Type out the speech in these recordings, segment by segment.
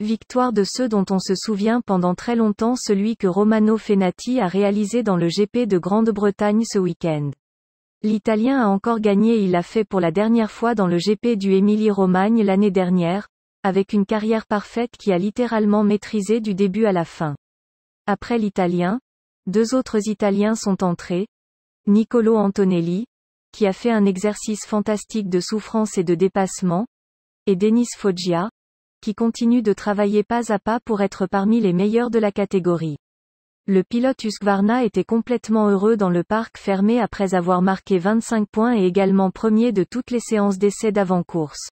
Victoire de ceux dont on se souvient pendant très longtemps celui que Romano Fenati a réalisé dans le GP de Grande-Bretagne ce week-end. L'Italien a encore gagné il l'a fait pour la dernière fois dans le GP du Émilie-Romagne l'année dernière, avec une carrière parfaite qui a littéralement maîtrisé du début à la fin. Après l'Italien, deux autres Italiens sont entrés, Niccolo Antonelli, qui a fait un exercice fantastique de souffrance et de dépassement, et Denis Foggia, qui continue de travailler pas à pas pour être parmi les meilleurs de la catégorie. Le pilote Husqvarna était complètement heureux dans le parc fermé après avoir marqué 25 points et également premier de toutes les séances d'essai d'avant-course.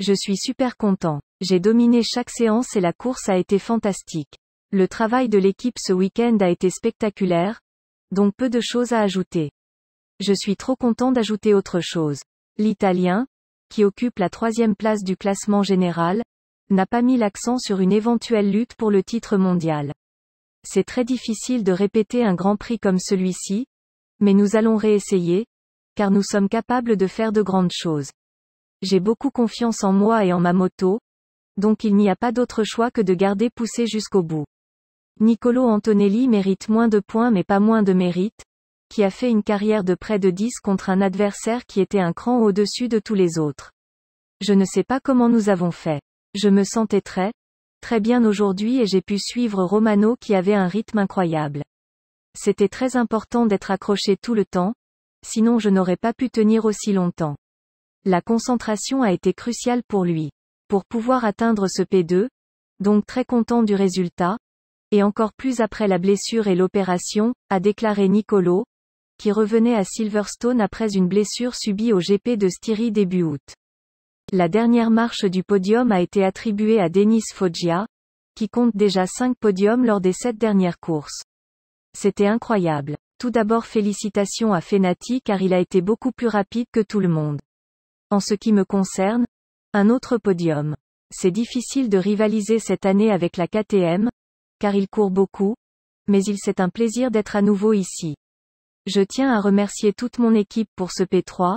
Je suis super content. J'ai dominé chaque séance et la course a été fantastique. Le travail de l'équipe ce week-end a été spectaculaire, donc peu de choses à ajouter. Je suis trop content d'ajouter autre chose. L'Italien, qui occupe la troisième place du classement général, n'a pas mis l'accent sur une éventuelle lutte pour le titre mondial. C'est très difficile de répéter un grand prix comme celui-ci, mais nous allons réessayer, car nous sommes capables de faire de grandes choses. J'ai beaucoup confiance en moi et en ma moto, donc il n'y a pas d'autre choix que de garder poussé jusqu'au bout. Nicolo Antonelli mérite moins de points mais pas moins de mérite, qui a fait une carrière de près de 10 contre un adversaire qui était un cran au-dessus de tous les autres. Je ne sais pas comment nous avons fait. Je me sentais très, très bien aujourd'hui et j'ai pu suivre Romano qui avait un rythme incroyable. C'était très important d'être accroché tout le temps, sinon je n'aurais pas pu tenir aussi longtemps. La concentration a été cruciale pour lui. Pour pouvoir atteindre ce P2, donc très content du résultat, et encore plus après la blessure et l'opération, a déclaré Nicolo, qui revenait à Silverstone après une blessure subie au GP de Styrie début août. La dernière marche du podium a été attribuée à Denis Foggia, qui compte déjà 5 podiums lors des 7 dernières courses. C'était incroyable. Tout d'abord félicitations à Fenati car il a été beaucoup plus rapide que tout le monde. En ce qui me concerne, un autre podium. C'est difficile de rivaliser cette année avec la KTM, car il court beaucoup, mais il c'est un plaisir d'être à nouveau ici. Je tiens à remercier toute mon équipe pour ce P3,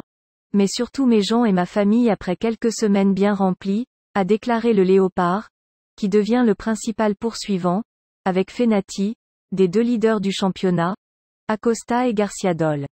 mais surtout mes gens et ma famille après quelques semaines bien remplies, a déclaré le léopard, qui devient le principal poursuivant, avec Fenati, des deux leaders du championnat, Acosta et Garcia Dol.